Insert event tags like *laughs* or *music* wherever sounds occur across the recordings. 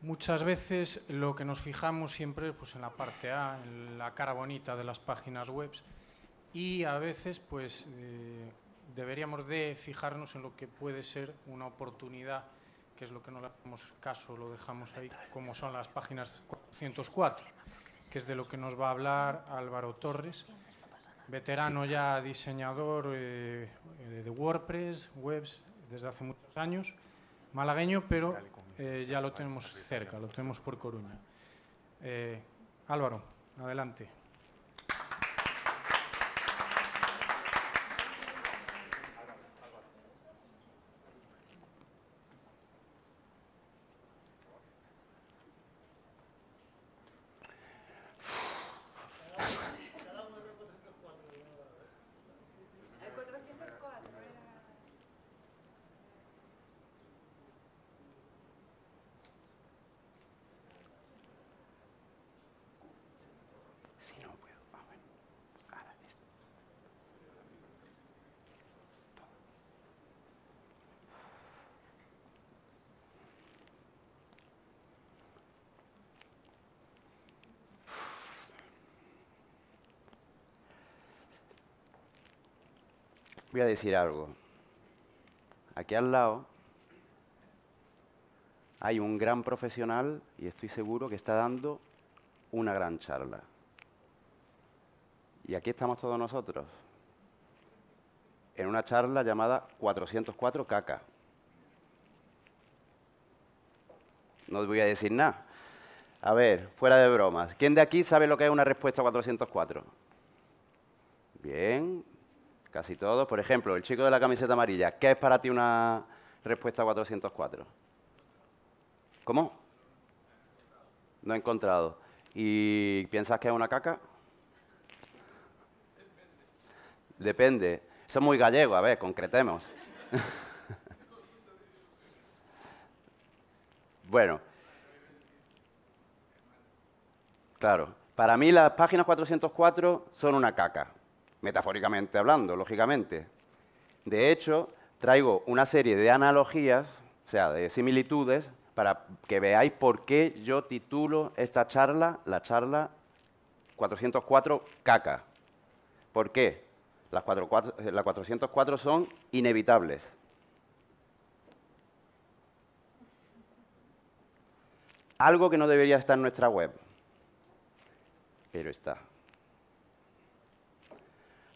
Muchas veces lo que nos fijamos siempre es pues, en la parte A, en la cara bonita de las páginas web y a veces pues, eh, deberíamos de fijarnos en lo que puede ser una oportunidad, que es lo que no le hacemos caso, lo dejamos ahí como son las páginas 404, que es de lo que nos va a hablar Álvaro Torres, veterano ya diseñador eh, de WordPress, webs desde hace muchos años, malagueño, pero eh, ya lo tenemos cerca, lo tenemos por Coruña. Eh, Álvaro, adelante. voy a decir algo. Aquí al lado hay un gran profesional y estoy seguro que está dando una gran charla. Y aquí estamos todos nosotros, en una charla llamada 404 caca. No os voy a decir nada. A ver, fuera de bromas. ¿Quién de aquí sabe lo que es una respuesta 404? Bien, Casi todos. Por ejemplo, el chico de la camiseta amarilla, ¿qué es para ti una respuesta 404? ¿Cómo? No he encontrado. ¿Y piensas que es una caca? Depende. Eso es muy gallego, a ver, concretemos. *laughs* bueno. Claro. Para mí las páginas 404 son una caca metafóricamente hablando, lógicamente. De hecho, traigo una serie de analogías, o sea, de similitudes, para que veáis por qué yo titulo esta charla la charla 404 caca. ¿Por qué? Las, 404 eh, son inevitables. Algo que no debería estar en nuestra web, pero está.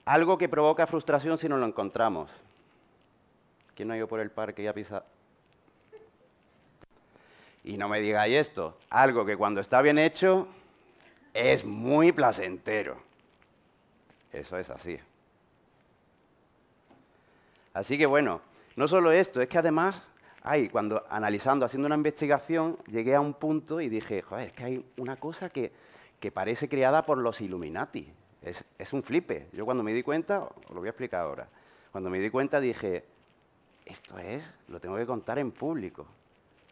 Algo que provoca frustración si no lo encontramos. ¿Quién ha ido por el parque y ha pisado? Y no me digáis esto, algo que cuando está bien hecho es muy placentero. Eso es así. Así que bueno, no solo esto, es que además, hay, cuando analizando, haciendo una investigación, llegué a un punto y dije, joder, es que hay una cosa que parece creada por los Illuminati. Es, un flipe. Yo cuando me di cuenta, os lo voy a explicar ahora, cuando me di cuenta dije, esto es, lo tengo que contar en público.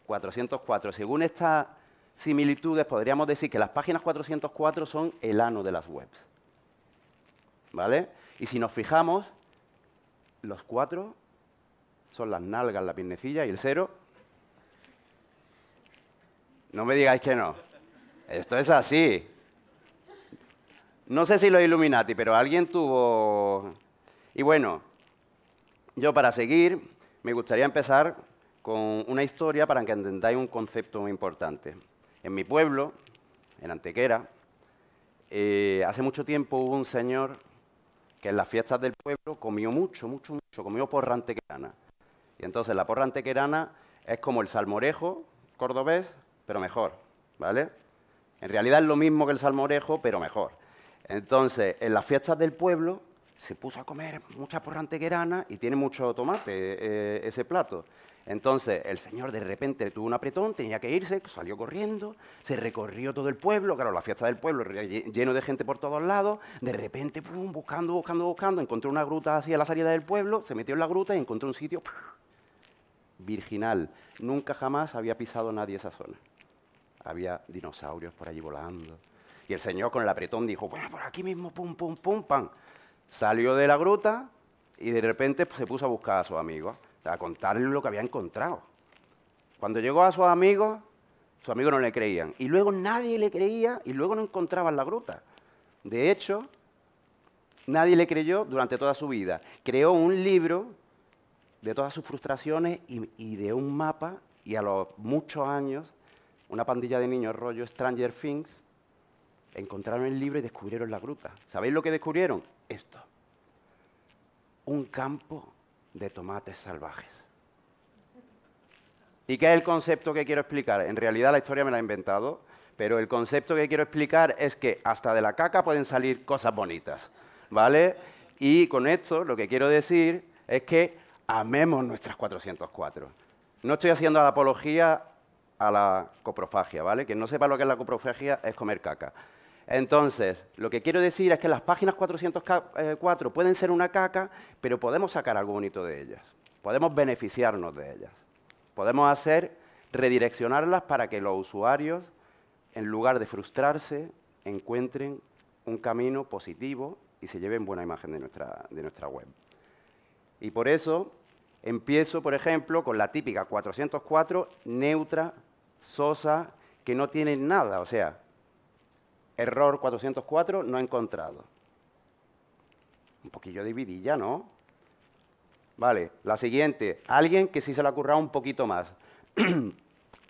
404. Según estas similitudes, podríamos decir que las páginas 404 son el ano de las webs. ¿Vale? Y si nos fijamos, los cuatro son las nalgas, la piernecilla y el cero. No me digáis que no. Esto es así. No sé si lo Illuminati, pero alguien tuvo... Y bueno, yo para seguir me gustaría empezar con una historia para que entendáis un concepto muy importante. En mi pueblo, en Antequera, eh, hace mucho tiempo hubo un señor que en las fiestas del pueblo comió mucho, mucho, mucho, comió porra antequerana. Y entonces la porra antequerana es como el salmorejo cordobés, pero mejor, ¿vale? En realidad es lo mismo que el salmorejo, pero mejor. Entonces, en las fiestas del pueblo se puso a comer mucha porra y tiene mucho tomate eh, ese plato. Entonces, el señor de repente tuvo un apretón, tenía que irse, salió corriendo, se recorrió todo el pueblo, claro, la fiesta del pueblo lleno de gente por todos lados, de repente, buscando, buscando, buscando, encontró una gruta así a la salida del pueblo, se metió en la gruta y encontró un sitio virginal. Nunca jamás había pisado nadie esa zona. Había dinosaurios por allí volando, y el Señor con el apretón dijo, bueno, por aquí mismo, pum, pum, pum, pam. Salió de la gruta y de repente pues, se puso a buscar a sus amigos, a contarle lo que había encontrado. Cuando llegó a sus amigos, sus amigos no le creían. Y luego nadie le creía y luego no encontraban la gruta. De hecho, nadie le creyó durante toda su vida. Creó un libro de todas sus frustraciones y, y de un mapa y a los muchos años, una pandilla de niños rollo Stranger Things encontraron el libro y descubrieron la gruta. ¿Sabéis lo que descubrieron? Esto. Un campo de tomates salvajes. ¿Y qué es el concepto que quiero explicar? En realidad la historia me la ha inventado, pero el concepto que quiero explicar es que hasta de la caca pueden salir cosas bonitas, ¿vale? Y con esto lo que quiero decir es que amemos nuestras 404. No estoy haciendo la apología a la coprofagia, ¿vale? Que no sepa lo que es la coprofagia es comer caca. Entonces, lo que quiero decir es que las páginas 404 eh, pueden ser una caca, pero podemos sacar algo bonito de ellas. Podemos beneficiarnos de ellas. Podemos hacer, redireccionarlas para que los usuarios, en lugar de frustrarse, encuentren un camino positivo y se lleven buena imagen de nuestra, de nuestra web. Y por eso empiezo, por ejemplo, con la típica 404 neutra, sosa, que no tiene nada. O sea, Error 404 no encontrado. Un poquillo de vidilla, ¿no? Vale, la siguiente. Alguien que sí se le ha currado un poquito más. *clears throat*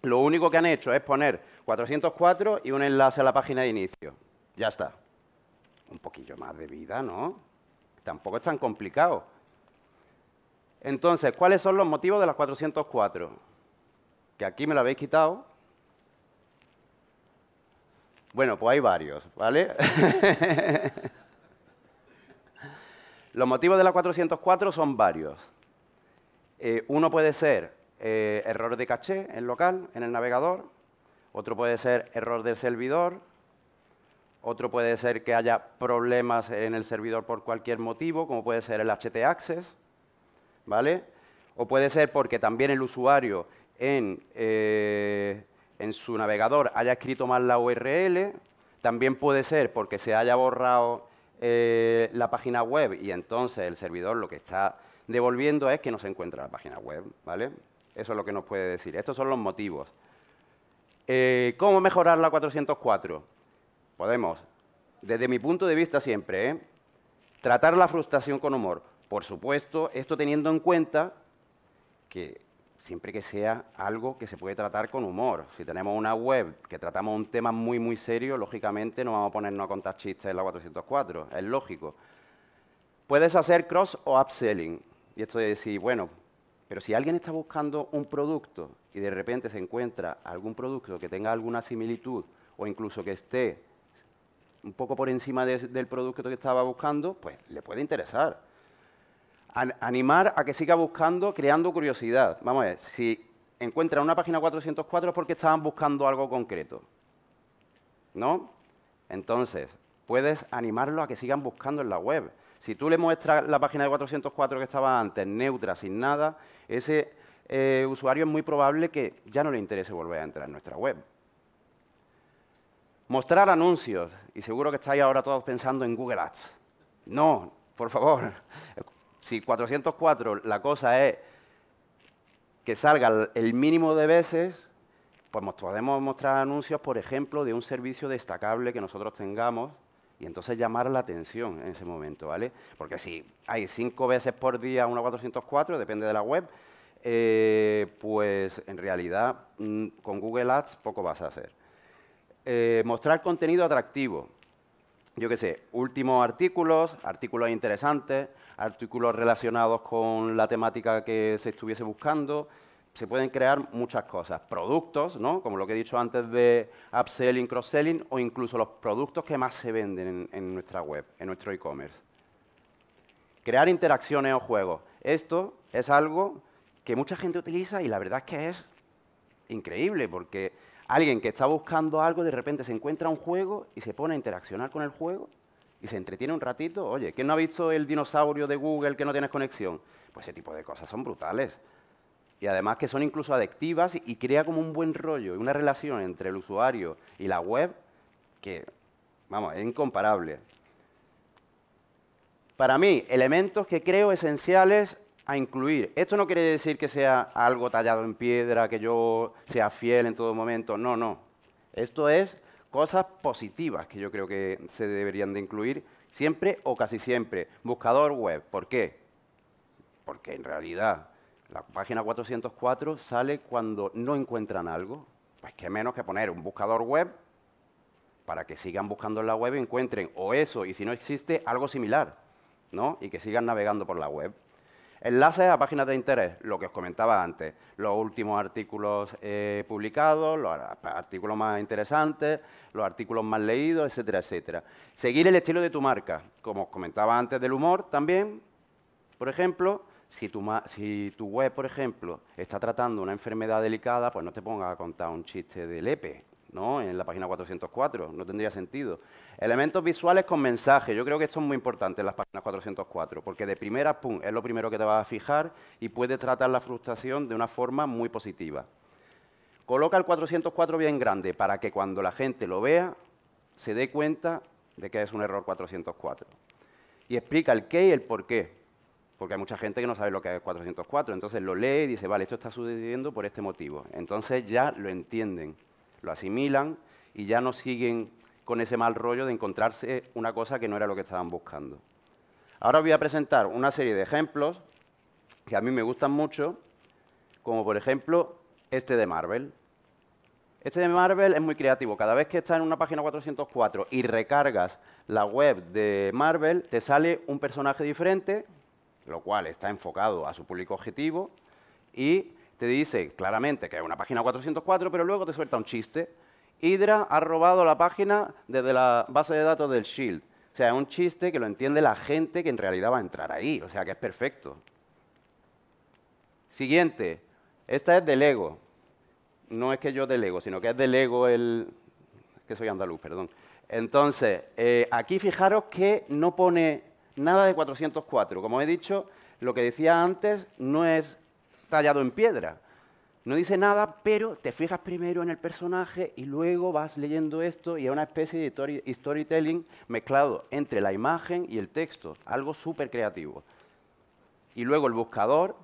Lo único que han hecho es poner 404 y un enlace a la página de inicio. Ya está. Un poquillo más de vida, ¿no? Tampoco es tan complicado. Entonces, ¿cuáles son los motivos de las 404? Que aquí me lo habéis quitado, bueno, pues hay varios, ¿vale? *laughs* Los motivos de la 404 son varios. Eh, uno puede ser eh, error de caché en local, en el navegador. Otro puede ser error del servidor. Otro puede ser que haya problemas en el servidor por cualquier motivo, como puede ser el HT Access. ¿Vale? O puede ser porque también el usuario en, eh, en su navegador haya escrito mal la URL, también puede ser porque se haya borrado eh, la página web y entonces el servidor lo que está devolviendo es que no se encuentra la página web, ¿vale? Eso es lo que nos puede decir. Estos son los motivos. Eh, ¿Cómo mejorar la 404? Podemos, desde mi punto de vista siempre, ¿eh? tratar la frustración con humor. Por supuesto, esto teniendo en cuenta que siempre que sea algo que se puede tratar con humor. Si tenemos una web que tratamos un tema muy, muy serio, lógicamente no vamos a ponernos a contar chistes en la 404, es lógico. Puedes hacer cross o upselling. Y esto de decir, bueno, pero si alguien está buscando un producto y de repente se encuentra algún producto que tenga alguna similitud o incluso que esté un poco por encima del producto que estaba buscando, pues le puede interesar animar a que siga buscando, creando curiosidad. Vamos a ver, si encuentra una página 404 es porque estaban buscando algo concreto. ¿No? Entonces, puedes animarlo a que sigan buscando en la web. Si tú le muestras la página de 404 que estaba antes, neutra, sin nada, ese eh, usuario es muy probable que ya no le interese volver a entrar en nuestra web. Mostrar anuncios, y seguro que estáis ahora todos pensando en Google Ads. No, por favor, si 404 la cosa es que salga el mínimo de veces, pues podemos mostrar anuncios, por ejemplo, de un servicio destacable que nosotros tengamos y entonces llamar la atención en ese momento, ¿vale? Porque si hay cinco veces por día una 404, depende de la web, eh, pues en realidad mm, con Google Ads poco vas a hacer. Eh, mostrar contenido atractivo yo qué sé, últimos artículos, artículos interesantes, artículos relacionados con la temática que se estuviese buscando. Se pueden crear muchas cosas, productos, ¿no? como lo que he dicho antes de upselling, cross-selling, o incluso los productos que más se venden en, en nuestra web, en nuestro e-commerce. Crear interacciones o juegos. Esto es algo que mucha gente utiliza y la verdad es que es increíble, porque Alguien que está buscando algo, de repente se encuentra un juego y se pone a interaccionar con el juego y se entretiene un ratito. Oye, ¿quién no ha visto el dinosaurio de Google que no tienes conexión? Pues ese tipo de cosas son brutales. Y además que son incluso adictivas y crea como un buen rollo y una relación entre el usuario y la web que, vamos, es incomparable. Para mí, elementos que creo esenciales a incluir. Esto no quiere decir que sea algo tallado en piedra, que yo sea fiel en todo momento, no, no. Esto es cosas positivas que yo creo que se deberían de incluir siempre o casi siempre. Buscador web, ¿por qué? Porque en realidad la página 404 sale cuando no encuentran algo. Pues qué menos que poner un buscador web para que sigan buscando en la web y encuentren o eso, y si no existe, algo similar, ¿no? Y que sigan navegando por la web. Enlaces a páginas de interés, lo que os comentaba antes, los últimos artículos eh, publicados, los artículos más interesantes, los artículos más leídos, etcétera, etcétera. Seguir el estilo de tu marca, como os comentaba antes del humor también, por ejemplo, si tu, si tu web, por ejemplo, está tratando una enfermedad delicada, pues no te pongas a contar un chiste de lepe, ¿no? en la página 404, no tendría sentido. Elementos visuales con mensaje, yo creo que esto es muy importante en las páginas 404, porque de primera, pum, es lo primero que te vas a fijar y puede tratar la frustración de una forma muy positiva. Coloca el 404 bien grande para que cuando la gente lo vea se dé cuenta de que es un error 404. Y explica el qué y el por qué, porque hay mucha gente que no sabe lo que es 404, entonces lo lee y dice, vale, esto está sucediendo por este motivo. Entonces ya lo entienden lo asimilan y ya no siguen con ese mal rollo de encontrarse una cosa que no era lo que estaban buscando. Ahora os voy a presentar una serie de ejemplos que a mí me gustan mucho, como por ejemplo este de Marvel. Este de Marvel es muy creativo. Cada vez que estás en una página 404 y recargas la web de Marvel, te sale un personaje diferente, lo cual está enfocado a su público objetivo, y te dice claramente que es una página 404, pero luego te suelta un chiste. Hydra ha robado la página desde la base de datos del Shield. O sea, es un chiste que lo entiende la gente que en realidad va a entrar ahí. O sea, que es perfecto. Siguiente. Esta es de Lego. No es que yo de Lego, sino que es de Lego el... que soy andaluz, perdón. Entonces, eh, aquí fijaros que no pone nada de 404. Como he dicho, lo que decía antes no es tallado en piedra. No dice nada, pero te fijas primero en el personaje y luego vas leyendo esto y es una especie de storytelling mezclado entre la imagen y el texto, algo súper creativo. Y luego el buscador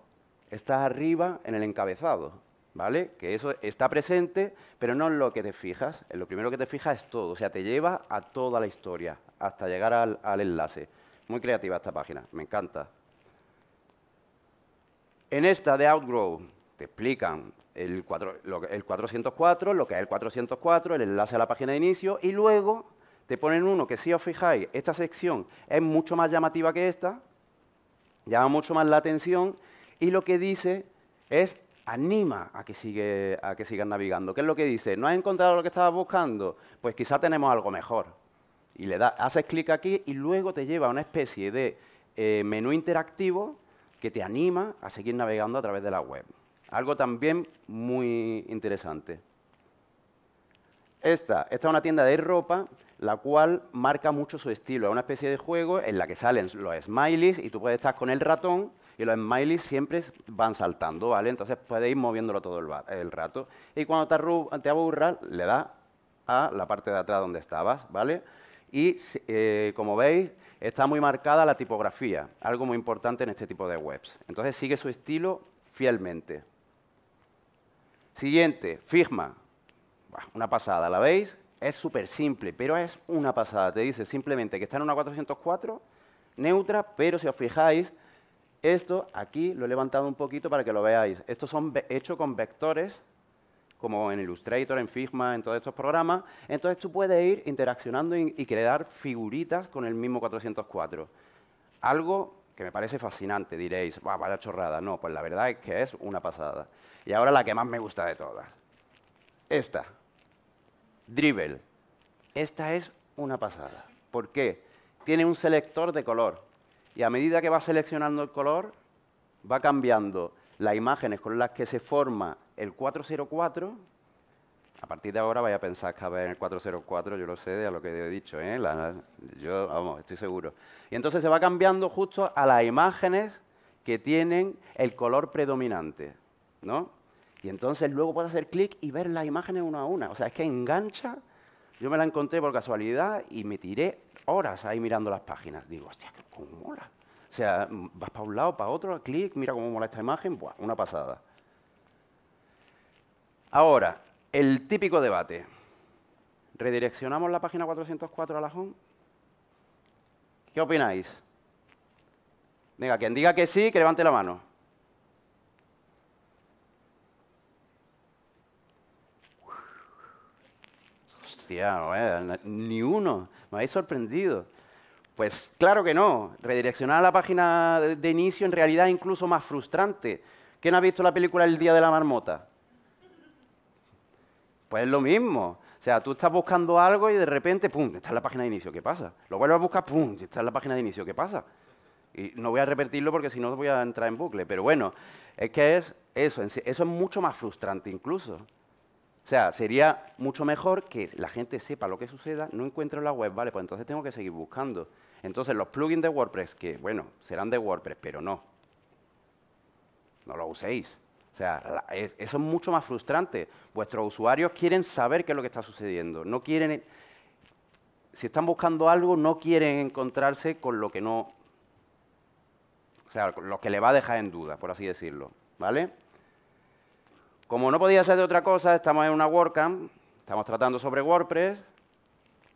está arriba en el encabezado, ¿vale? Que eso está presente, pero no en lo que te fijas. En lo primero que te fijas es todo, o sea, te lleva a toda la historia hasta llegar al enlace. Muy creativa esta página, me encanta. En esta de Outgrow te explican el, 404, lo que es el 404, el enlace a la página de inicio, y luego te ponen uno que si os fijáis, esta sección es mucho más llamativa que esta, llama mucho más la atención, y lo que dice es anima a que, sigue, a que sigas navegando. ¿Qué es lo que dice? ¿No has encontrado lo que estabas buscando? Pues quizá tenemos algo mejor. Y le haces clic aquí y luego te lleva a una especie de eh, menú interactivo que te anima a seguir navegando a través de la web. Algo también muy interesante. Esta, es una tienda de ropa, la cual marca mucho su estilo. Es una especie de juego en la que salen los smileys y tú puedes estar con el ratón y los smileys siempre van saltando, ¿vale? Entonces puedes ir moviéndolo todo el, rato. Y cuando te, aburras, le das a la parte de atrás donde estabas, ¿vale? Y eh, como veis, está muy marcada la tipografía, algo muy importante en este tipo de webs. Entonces sigue su estilo fielmente. Siguiente, Figma. Una pasada, ¿la veis? Es súper simple, pero es una pasada. Te dice simplemente que está en una 404, neutra, pero si os fijáis, esto aquí lo he levantado un poquito para que lo veáis. Estos son hechos con vectores como en Illustrator, en Figma, en todos estos programas. Entonces tú puedes ir interaccionando y crear figuritas con el mismo 404. Algo que me parece fascinante, diréis, vaya chorrada. No, pues la verdad es que es una pasada. Y ahora la que más me gusta de todas. Esta, Dribble. Esta es una pasada. ¿Por qué? Tiene un selector de color. Y a medida que va seleccionando el color, va cambiando las imágenes con las que se forma el 404, a partir de ahora vaya a pensar que a en el 404, yo lo sé de a lo que he dicho, ¿eh? yo, vamos, estoy seguro. Y entonces se va cambiando justo a las imágenes que tienen el color predominante, ¿no? Y entonces luego puedo hacer clic y ver las imágenes una a una. O sea, es que engancha. Yo me la encontré por casualidad y me tiré horas ahí mirando las páginas. Digo, hostia, cómo mola. O sea, vas para un lado, para otro, clic, mira cómo mola esta imagen, Buah, una pasada. Ahora, el típico debate. ¿Redireccionamos la página 404 a la home? ¿Qué opináis? Venga, quien diga que sí, que levante la mano. Hostia, eh, ni uno. Me habéis sorprendido. Pues claro que no. Redireccionar a la página de inicio en realidad es incluso más frustrante. ¿Quién ha visto la película El Día de la Marmota? Pues es lo mismo. O sea, tú estás buscando algo y de repente, ¡pum!, está en la página de inicio, ¿qué pasa? Lo vuelves a buscar, ¡pum!, está en la página de inicio, ¿qué pasa? Y no voy a repetirlo porque si no voy a entrar en bucle. Pero bueno, es que es eso. Eso es mucho más frustrante incluso. O sea, sería mucho mejor que la gente sepa lo que suceda, no encuentre la web, vale, pues entonces tengo que seguir buscando. Entonces, los plugins de WordPress, que bueno, serán de WordPress, pero no. No lo uséis. O sea, eso es mucho más frustrante. Vuestros usuarios quieren saber qué es lo que está sucediendo. No quieren, si están buscando algo, no quieren encontrarse con lo que no, o sea, lo que le va a dejar en duda, por así decirlo, ¿vale? Como no podía ser de otra cosa, estamos en una WordCamp, estamos tratando sobre WordPress,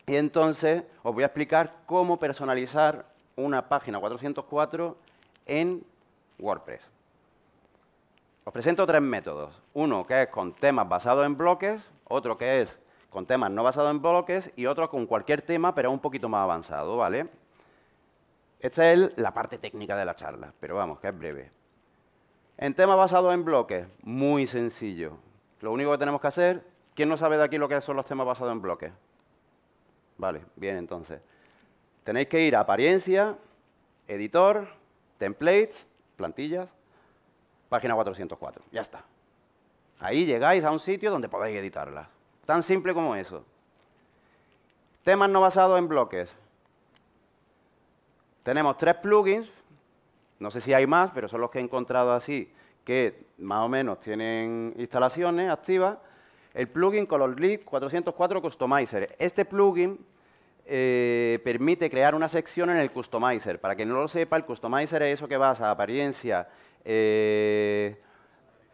y entonces os voy a explicar cómo personalizar una página 404 en WordPress. Os presento tres métodos. Uno que es con temas basados en bloques, otro que es con temas no basados en bloques y otro con cualquier tema, pero un poquito más avanzado, ¿vale? Esta es la parte técnica de la charla, pero vamos, que es breve. En temas basados en bloques, muy sencillo. Lo único que tenemos que hacer, ¿quién no sabe de aquí lo que son los temas basados en bloques? Vale, bien, entonces. Tenéis que ir a apariencia, editor, templates, plantillas, página 404. Ya está. Ahí llegáis a un sitio donde podéis editarla. Tan simple como eso. Temas no basados en bloques. Tenemos tres plugins. No sé si hay más, pero son los que he encontrado así, que más o menos tienen instalaciones activas. El plugin ColorLib 404 Customizer. Este plugin eh, permite crear una sección en el Customizer. Para quien no lo sepa, el Customizer es eso que basa apariencia eh,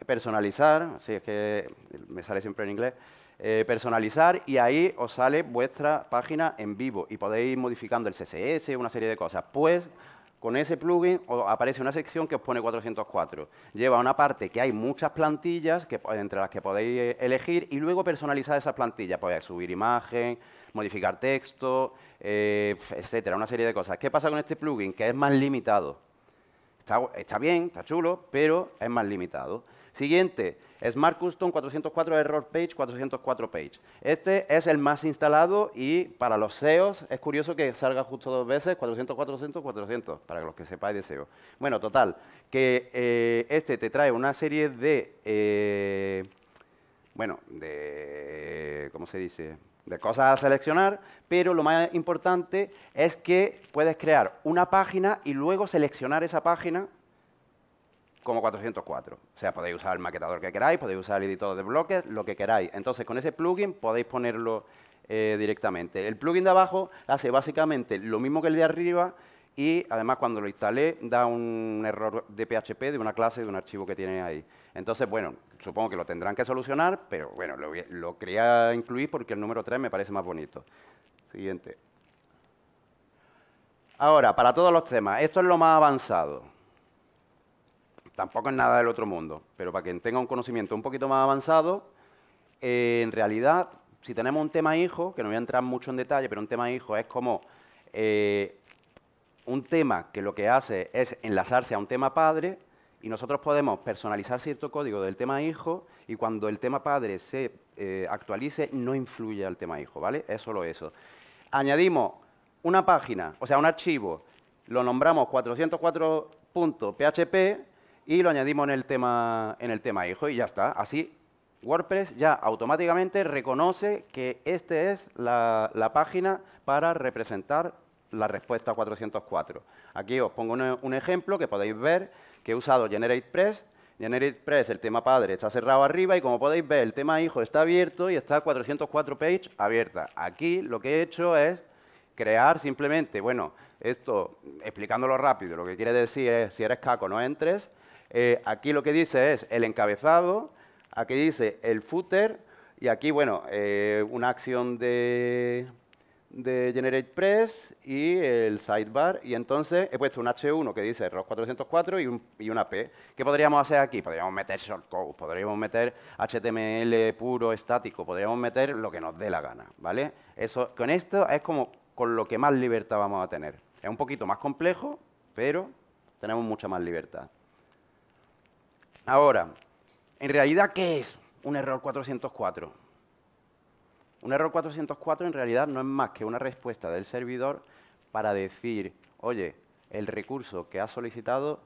personalizar, así es que me sale siempre en inglés, eh, personalizar y ahí os sale vuestra página en vivo y podéis ir modificando el CSS, una serie de cosas. Pues con ese plugin os aparece una sección que os pone 404. Lleva una parte que hay muchas plantillas que, entre las que podéis eh, elegir y luego personalizar esas plantillas. Podéis pues, subir imagen, modificar texto, etcétera, una serie de cosas. ¿Qué pasa con este plugin? Que es más limitado está, bien, está chulo, pero es más limitado. Siguiente, Smart Custom 404 Error Page, 404 Page. Este es el más instalado y para los SEOs es curioso que salga justo dos veces, 400, 400, 400, para los que sepáis de SEO. Bueno, total, que eh, este te trae una serie de, eh, bueno, de, ¿cómo se dice? de cosas a seleccionar, pero lo más importante es que puedes crear una página y luego seleccionar esa página como 404. O sea, podéis usar el maquetador que queráis, podéis usar el editor de bloques, lo que queráis. Entonces, con ese plugin podéis ponerlo eh, directamente. El plugin de abajo hace básicamente lo mismo que el de arriba, y además cuando lo instalé da un error de PHP de una clase de un archivo que tiene ahí. Entonces, bueno, supongo que lo tendrán que solucionar, pero bueno, lo, quería incluir porque el número 3 me parece más bonito. Siguiente. Ahora, para todos los temas, esto es lo más avanzado. Tampoco es nada del otro mundo, pero para quien tenga un conocimiento un poquito más avanzado, eh, en realidad, si tenemos un tema hijo, que no voy a entrar mucho en detalle, pero un tema hijo es como eh, un tema que lo que hace es enlazarse a un tema padre y nosotros podemos personalizar cierto código del tema hijo y cuando el tema padre se eh, actualice no influye al tema hijo, ¿vale? Es solo eso. Añadimos una página, o sea, un archivo, lo nombramos 404.php y lo añadimos en el, tema, en el tema hijo y ya está. Así WordPress ya automáticamente reconoce que esta es la, la página para representar la respuesta 404. Aquí os pongo un, ejemplo que podéis ver que he usado GeneratePress. GeneratePress, el tema padre, está cerrado arriba y como podéis ver, el tema hijo está abierto y está 404 page abierta. Aquí lo que he hecho es crear simplemente, bueno, esto, explicándolo rápido, lo que quiere decir es, si eres caco, no entres. Eh, aquí lo que dice es el encabezado, aquí dice el footer y aquí, bueno, eh, una acción de de GeneratePress y el sidebar. Y entonces he puesto un H1 que dice error 404 y, una P. ¿Qué podríamos hacer aquí? Podríamos meter shortcode, podríamos meter HTML puro, estático, podríamos meter lo que nos dé la gana, ¿vale? Eso, con esto es como con lo que más libertad vamos a tener. Es un poquito más complejo, pero tenemos mucha más libertad. Ahora, ¿en realidad qué es un error 404? Un error 404 en realidad no es más que una respuesta del servidor para decir, oye, el recurso que ha solicitado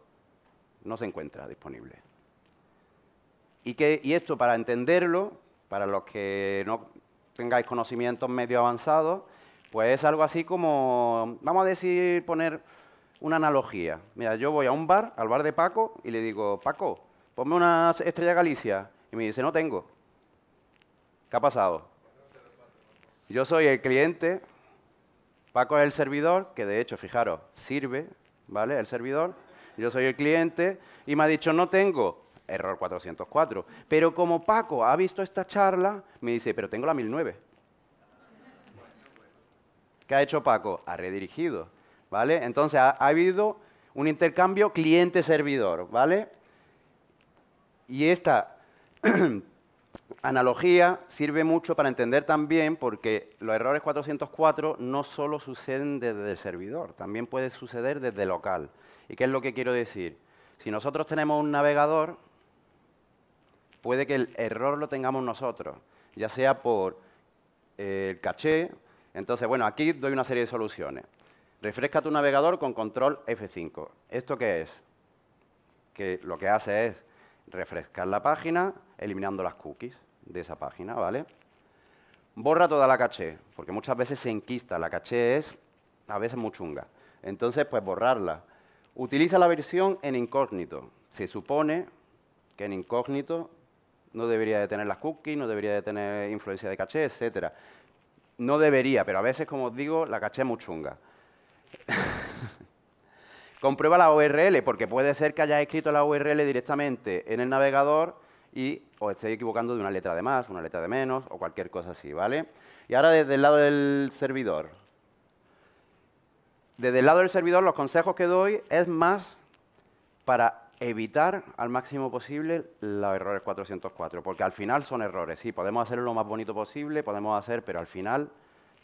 no se encuentra disponible. Y, esto, para entenderlo, para los que no tengáis conocimientos medio avanzados, pues es algo así como, vamos a decir, poner una analogía. Mira, yo voy a un bar, al bar de Paco, y le digo, Paco, ponme una estrella Galicia. Y me dice, no tengo. ¿Qué ha pasado? Yo soy el cliente, Paco es el servidor, que de hecho, fijaros, sirve, ¿vale? El servidor. Yo soy el cliente y me ha dicho, no tengo, error 404. Pero como Paco ha visto esta charla, me dice, pero tengo la 1009. ¿Qué ha hecho Paco? Ha redirigido, ¿vale? Entonces ha, ha habido un intercambio cliente-servidor, ¿vale? Y esta *clears throat* analogía sirve mucho para entender también porque los errores 404 no solo suceden desde el servidor, también puede suceder desde local. ¿Y qué es lo que quiero decir? Si nosotros tenemos un navegador, puede que el error lo tengamos nosotros, ya sea por eh, el caché. Entonces, bueno, aquí doy una serie de soluciones. Refresca tu navegador con control F5. ¿Esto qué es? Que lo que hace es refrescar la página, eliminando las cookies de esa página, ¿vale? Borra toda la caché, porque muchas veces se enquista. La caché es a veces muy chunga. Entonces, pues borrarla. Utiliza la versión en incógnito. Se supone que en incógnito no debería de tener las cookies, no debería de tener influencia de caché, etcétera. No debería, pero a veces, como os digo, la caché es muy chunga. *laughs* Comprueba la URL, porque puede ser que hayas escrito la URL directamente en el navegador y o estoy equivocando de una letra de más, una letra de menos o cualquier cosa así, ¿vale? Y ahora desde el lado del servidor. Desde el lado del servidor los consejos que doy es más para evitar al máximo posible los errores 404, porque al final son errores. Sí, podemos hacerlo lo más bonito posible, podemos hacer, pero al final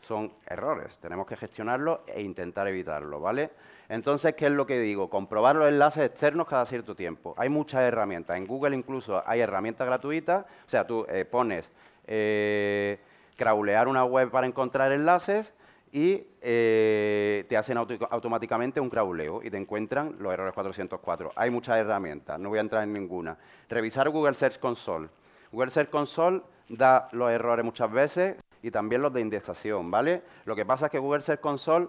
son errores. Tenemos que gestionarlos e intentar evitarlo, ¿vale? Entonces, ¿qué es lo que digo? Comprobar los enlaces externos cada cierto tiempo. Hay muchas herramientas. En Google incluso hay herramientas gratuitas. O sea, tú eh, pones eh, craulear una web para encontrar enlaces y eh, te hacen automáticamente un crauleo y te encuentran los errores 404. Hay muchas herramientas, no voy a entrar en ninguna. Revisar Google Search Console. Google Search Console da los errores muchas veces, y también los de indexación, ¿vale? Lo que pasa es que Google Search Console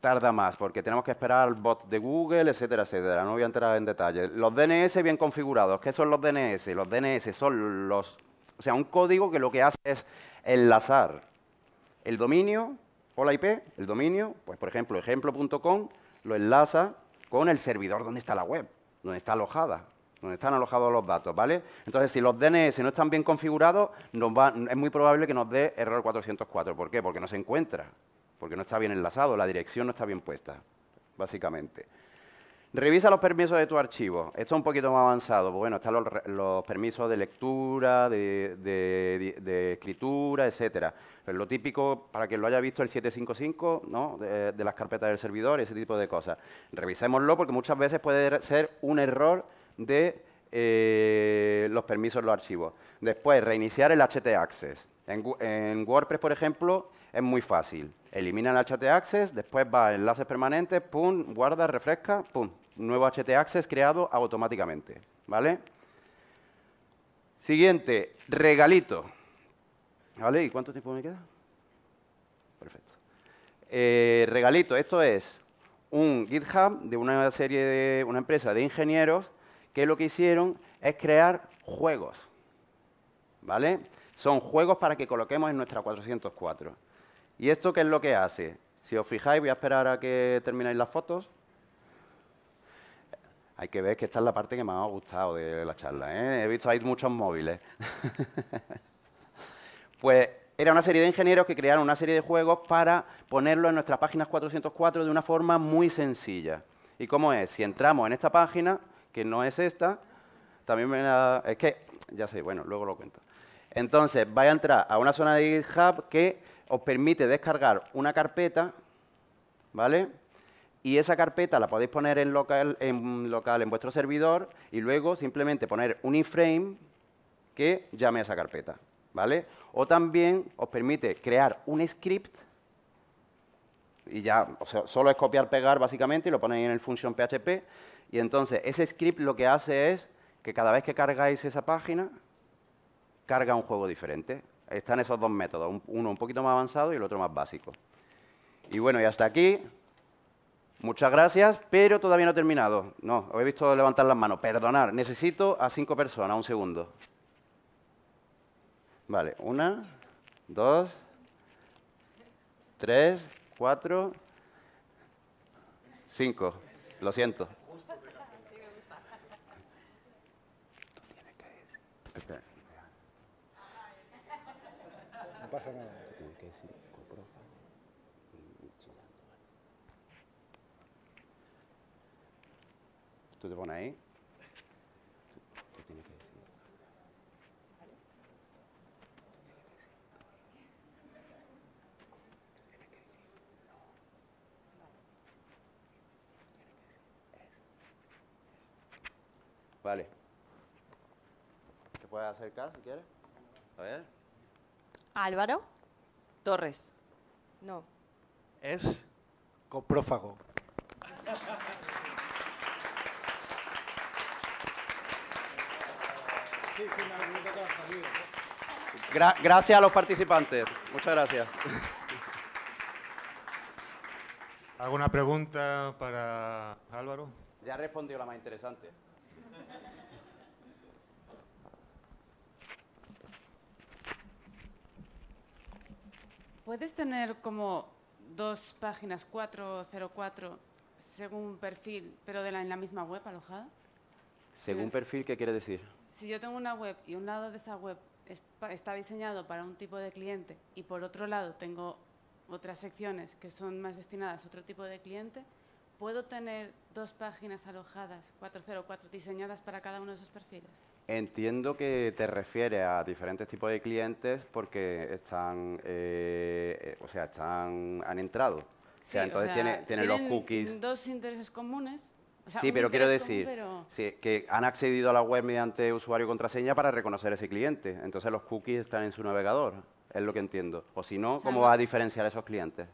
tarda más porque tenemos que esperar al bot de Google, etcétera, etcétera. No voy a entrar en detalle. Los DNS bien configurados. ¿Qué son los DNS? Los DNS son los... O sea, un código que lo que hace es enlazar el dominio o la IP, el dominio, pues por ejemplo, ejemplo.com, lo enlaza con el servidor donde está la web, donde está alojada donde están alojados los datos, ¿vale? Entonces, si los DNS no están bien configurados, es muy probable que nos dé error 404. ¿Por qué? Porque no se encuentra, porque no está bien enlazado, la dirección no está bien puesta, básicamente. Revisa los permisos de tu archivo. Esto es un poquito más avanzado. Pues bueno, están los, permisos de lectura, de, escritura, etcétera. lo típico, para quien lo haya visto, el 755, ¿no? De, las carpetas del servidor, ese tipo de cosas. Revisémoslo porque muchas veces puede ser un error de eh, los permisos de los archivos. Después, reiniciar el htaccess. En, en WordPress, por ejemplo, es muy fácil. Elimina el htaccess, después va a enlaces permanentes, pum, guarda, refresca, pum, nuevo htaccess creado automáticamente. ¿Vale? Siguiente, regalito. ¿Vale? ¿Y cuánto tiempo me queda? Perfecto. Eh, regalito, esto es un GitHub de una serie de una empresa de ingenieros que lo que hicieron es crear juegos. ¿Vale? Son juegos para que coloquemos en nuestra 404. ¿Y esto qué es lo que hace? Si os fijáis, voy a esperar a que terminéis las fotos. Hay que ver que esta es la parte que más ha gustado de la charla. ¿eh? He visto ahí muchos móviles. *laughs* pues era una serie de ingenieros que crearon una serie de juegos para ponerlo en nuestras páginas 404 de una forma muy sencilla. ¿Y cómo es? Si entramos en esta página, que no es esta, también me Es que, ya sé, bueno, luego lo cuento. Entonces, vais a entrar a una zona de GitHub que os permite descargar una carpeta, ¿vale? Y esa carpeta la podéis poner en local, en local, en vuestro servidor, y luego simplemente poner un iframe que llame a esa carpeta, ¿vale? O también os permite crear un script y ya, o sea, solo es copiar, pegar básicamente y lo ponéis en el función PHP. Y entonces ese script lo que hace es que cada vez que cargáis esa página, carga un juego diferente. Están esos dos métodos, uno un poquito más avanzado y el otro más básico. Y bueno, y hasta aquí. Muchas gracias, pero todavía no he terminado. No, os he visto levantar las manos. Perdonar, necesito a cinco personas, un segundo. Vale, una, dos, tres, Cuatro, cinco, lo siento. Tú tienes que decir... Espera. No pasa nada. Tú tienes que decir... Por favor. Esto te pone ahí. Vale. ¿Te puedes acercar si quieres? A ver. Álvaro. Torres. No. Es coprófago. gracias a los participantes. Muchas gracias. ¿Alguna pregunta para Álvaro? Ya respondió la más interesante. Puedes tener como dos páginas, 404, según perfil, pero de la, en la misma web alojada. ¿Según perfil qué quiere decir? Si yo tengo una web y un lado de esa web está diseñado para un tipo de cliente y por otro lado tengo otras secciones que son más destinadas a otro tipo de cliente, ¿puedo tener dos páginas alojadas, 404, diseñadas para cada uno de esos perfiles? Entiendo que te refieres a diferentes tipos de clientes porque están, eh, eh, o sea, están, han entrado. o sea, entonces tiene, tienen, los cookies. Dos intereses comunes. sí, pero quiero decir que han accedido a la web mediante usuario y contraseña para reconocer ese cliente. Entonces los cookies están en su navegador, es lo que entiendo. O si no, ¿cómo vas a diferenciar a esos clientes?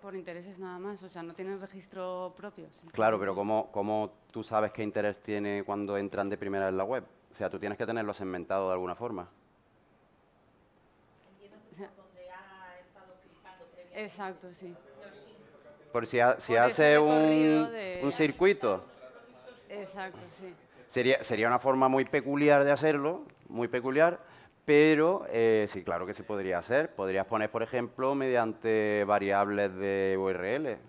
Por intereses nada más, o sea, no tienen registro propio. Claro, pero ¿cómo, ¿cómo tú sabes qué interés tiene cuando entran de primera en la web? O sea, tú tienes que tenerlo segmentado de alguna forma. Exacto, sí. Por si, hace un, circuito. Exacto, sí. Sería, una forma muy peculiar de hacerlo, muy peculiar, pero eh, sí, claro que se sí podría hacer. Podrías poner, por ejemplo, mediante variables de URL.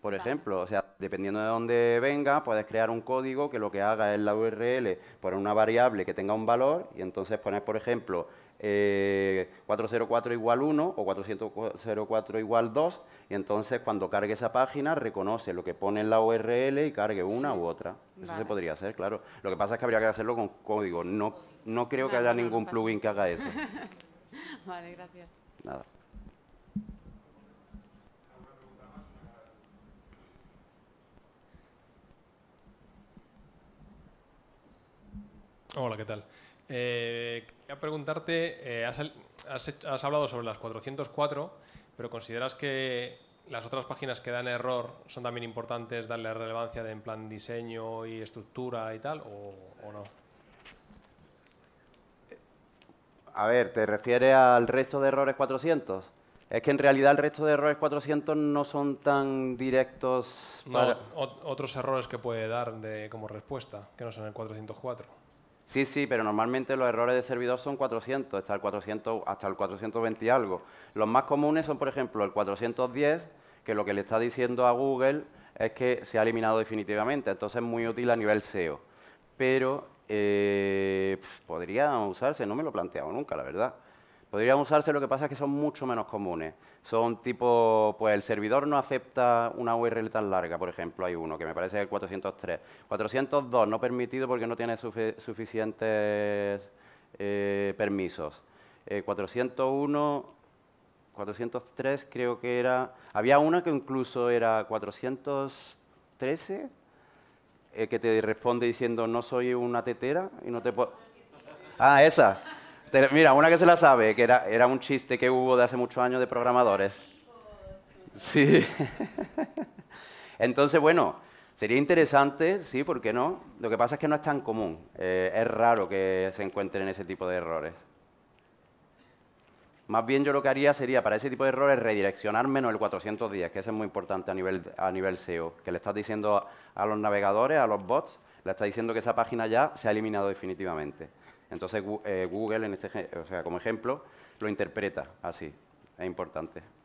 Por ejemplo, o sea, dependiendo de dónde venga, puedes crear un código que lo que haga es la URL, poner una variable que tenga un valor y entonces poner, por ejemplo, 404 eh, igual 1 o 404 igual 2 y entonces cuando cargue esa página reconoce lo que pone en la URL y cargue una u otra. Eso se podría hacer, claro. Lo que pasa es que habría que hacerlo con código. No, no creo que haya ningún plugin que haga eso. *laughs* vale, gracias. Nada. Hola, ¿qué tal? Eh, quería preguntarte, eh, has, hablado sobre las 404, pero ¿consideras que las otras páginas que dan error son también importantes darle relevancia de, en plan diseño y estructura y tal, o, no? A ver, ¿te refieres al resto de errores 400? Es que en realidad el resto de errores 400 no son tan directos. No, otros errores que puede dar de, como respuesta, que no son el 404. Sí, sí, pero normalmente los errores de servidor son 400, hasta el, 400, hasta el 420 y algo. Los más comunes son, por ejemplo, el 410, que lo que le está diciendo a Google es que se ha eliminado definitivamente, entonces es muy útil a nivel SEO. Pero eh, podría usarse, no me lo he planteado nunca, la verdad. Podrían usarse, lo que pasa es que son mucho menos comunes. Son tipo, pues el servidor no acepta una URL tan larga, por ejemplo, hay uno que me parece el 403. 402 no permitido porque no tiene suficientes eh, permisos. 401, eh, 403 creo que era... Había una que incluso era 413, eh, que te responde diciendo no soy una tetera y no te puedo... Ah, esa. Mira, una que se la sabe, que era, un chiste que hubo de hace muchos años de programadores. Sí. *laughs* Entonces, bueno, sería interesante, sí, ¿por qué no? Lo que pasa es que no es tan común. Eh, es raro que se encuentren ese tipo de errores. Más bien yo lo que haría sería, para ese tipo de errores, redireccionar menos el 410, que ese es muy importante a nivel, a nivel SEO, que le estás diciendo a los navegadores, a los bots, le estás diciendo que esa página ya se ha eliminado definitivamente. Entonces eh, Google, este o sea, como ejemplo, lo interpreta así. Es importante.